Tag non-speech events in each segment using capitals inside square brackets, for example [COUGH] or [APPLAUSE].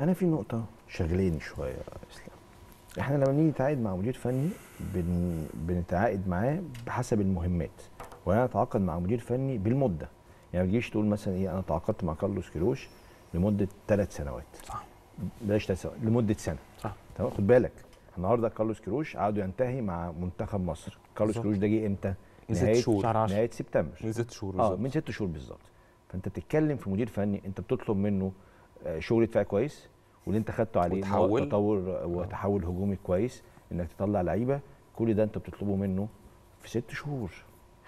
انا في نقطه شغليني شويه يا اسلام احنا لما بنيجي نتعاقد مع مدير فني بن... بنتعاقد معاه بحسب المهمات وانا اتعاقد مع مدير فني بالمده يعني ما تجيش تقول مثلا ايه انا تعاقدت مع كارلوس كيروش لمده ثلاث سنوات صح بلاش ثلاث سنوات لمده سنه صح تمام خد بالك النهارده كارلوس كيروش عقده ينتهي مع منتخب مصر كارلوس كيروش ده جه امتى؟ من ست شهور نهايه سبتمبر من ست شهور آه، بالظبط اه من ست شهور بالظبط فانت بتتكلم في مدير فني انت بتطلب منه آه، شغل دفاعي كويس واللي انت خدته عليه وتحول تطور آه، آه. وتحول هجومي كويس انك تطلع لعيبه كل ده انت بتطلبه منه في ست شهور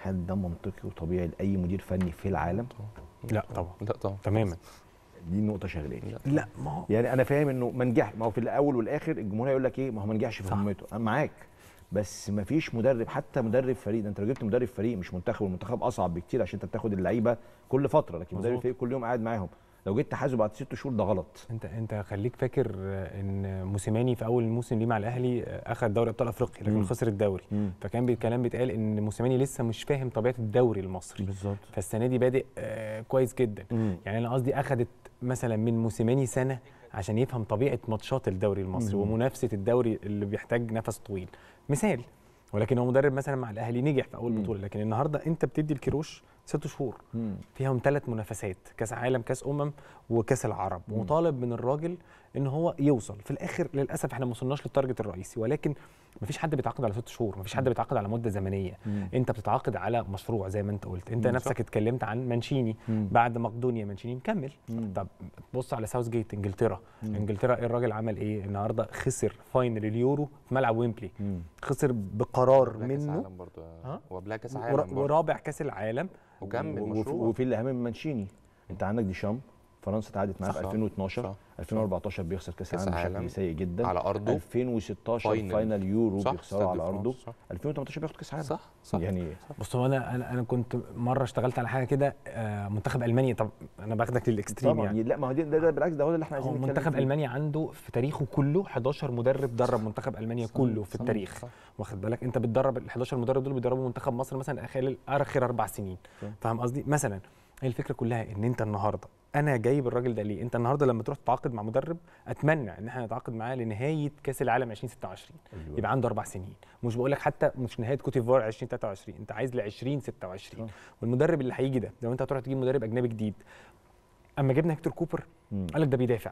هل ده منطقي وطبيعي لاي مدير فني في العالم؟ لا طبعا لا طبعا تماما دي نقطه شغلاني لا ما هو يعني انا فاهم انه ما نجح ما هو في الاول والاخر الجمهور هيقول لك ايه ما هو ما نجحش في همته انا معاك بس ما فيش مدرب حتى مدرب فريق ده انت لو جبت مدرب فريق مش منتخب والمنتخب اصعب بكتير عشان انت بتاخد اللعيبه كل فتره لكن مدرب فريق كل يوم قاعد معاهم لو جيت تحاسب بعد ست شهور ده غلط انت انت خليك فاكر ان موسيماني في اول الموسم ليه مع الاهلي اخذ دوري ابطال افريقيا لكن خسر الدوري مم. فكان الكلام بيتقال ان موسيماني لسه مش فاهم طبيعه الدوري المصري بالظبط فالسنه دي بادئ آه كويس جدا مم. يعني انا قصدي اخذت مثلا من موسيماني سنه عشان يفهم طبيعه ماتشات الدوري المصري مم. ومنافسه الدوري اللي بيحتاج نفس طويل مثال ولكن هو مدرب مثلا مع الاهلي نجح في اول بطوله لكن النهارده انت بتدي الكروش ست شهور فيهم ثلاث منافسات كاس عالم كاس امم وكاس العرب مطالب من الراجل ان هو يوصل في الاخر للاسف احنا ما وصلناش للتارجت الرئيسي ولكن ما فيش حد بيتعاقد على ست شهور ما فيش حد بيتعاقد على مده زمنيه مم. انت بتتعاقد على مشروع زي ما انت قلت انت مم. نفسك اتكلمت عن مانشيني مم. بعد مقدونيا مانشيني مكمل طب بص على ساوث جيت انجلترا مم. انجلترا ايه الراجل عمل ايه النهارده خسر فاينل اليورو في ملعب ويمبلي مم. خسر بقرار منه عالم وقبلها كاس عالم ورابع كاس العالم وكمل مشروع وفي الاهم من مانشيني انت عندك ديشام فرنسا تعادت معاه في 2012 صح. 2014 بيخسر كاس العالم بشكل سيء جدا على ارضه 2016 فاينل, فاينل يورو بيخسروا على ارضه 2018 بياخد كاس عالم صح صح يعني بص هو انا انا كنت مره اشتغلت على حاجه كده آه، منتخب المانيا طب انا باخدك للاكستريم يعني لا ما هو ده, ده بالعكس ده هو اللي احنا عايزين منتخب المانيا عنده في تاريخه كله 11 مدرب درب منتخب المانيا صح كله في التاريخ صح واخد بالك انت بتدرب ال 11 مدرب دول بيدربوا منتخب مصر مثلا خلال اخر اربع سنين فاهم قصدي مثلا هي الفكره كلها ان انت النهارده انا جايب الراجل ده ليه انت النهارده لما تروح تتعاقد مع مدرب اتمنى ان احنا نتعاقد معاه لنهايه كاس العالم 2026 أيوة. يبقى عنده اربع سنين مش بقول لك حتى مش نهايه كوت ديفوار 2023 انت عايز ل 2026 والمدرب اللي هيجي ده لو انت هتروح تجيب مدرب اجنبي جديد اما جبنا هيكتور كوبر قال لك ده بيدافع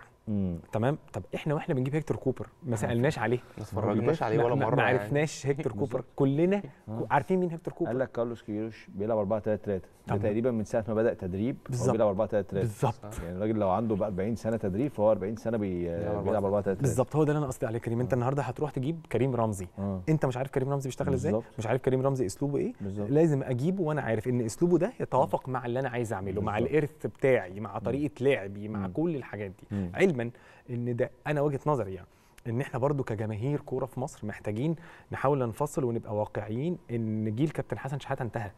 تمام طب احنا واحنا بنجيب هيكتور كوبر ما آه. سالناش عليه ما اتفرجناش عليه ولا مره ما يعني. عرفناش يعني. هيكتور [LAUGHS] كوبر كلنا آه. عارفين مين هيكتور كوبر قال لك كارلوس كيروش بيلعب 4 3 3 تقريبا من ساعه ما بدا تدريب هو بيلعب 4 3 3 بالظبط يعني الراجل لو عنده بقى 40 سنه تدريب فهو 40 سنه بي... بيلعب 4 3 3 بالظبط هو ده اللي انا قصدي عليه كريم انت آه. النهارده هتروح تجيب كريم رمزي آه. انت مش عارف كريم رمزي بيشتغل ازاي مش عارف كريم رمزي اسلوبه ايه لازم اجيبه وانا عارف ان اسلوبه ده يتوافق مع اللي انا عايز اعمله مع الارث بتاعي مع طريقه لعبي مع كل كل الحاجات دي م. علما ان ده انا وجهه نظري يعني ان احنا برضو كجماهير كوره في مصر محتاجين نحاول نفصل ونبقى واقعيين ان جيل كابتن حسن شحاته انتهى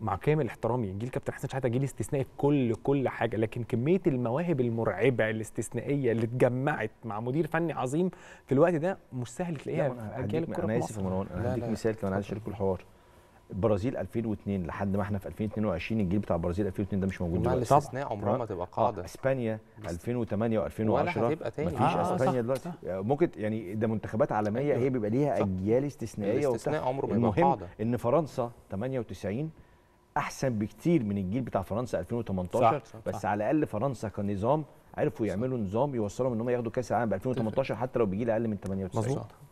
مع كامل احترامي يعني، جيل كابتن حسن شحاته جيل استثنائي في كل كل حاجه لكن كميه المواهب المرعبه الاستثنائيه اللي اتجمعت مع مدير فني عظيم في الوقت ده مش سهل تلاقيها في اجيال الكوره انا اسف يا مروان انا هديك مثال كمان عايز اشارك الحوار البرازيل 2002 لحد ما احنا في 2022 الجيل بتاع البرازيل 2002 ده مش موجود دلوقتي الاستثناء عمرها ما تبقى آه، قاعده اسبانيا 2008 و2010 ولا هتبقى تاني مفيش آه اسبانيا دلوقتي آه، ممكن يعني ده منتخبات عالميه أيوه. هي بيبقى ليها اجيال استثنائيه الاستثناء عمره ما يبقى قاعده ان فرنسا 98 احسن بكتير من الجيل بتاع فرنسا 2018 صح صح بس صح. على الاقل فرنسا كنظام عرفوا يعملوا نظام يوصلهم ان هم ياخدوا كاس العالم ب 2018 حتى لو بجيل اقل من 98 مظبوط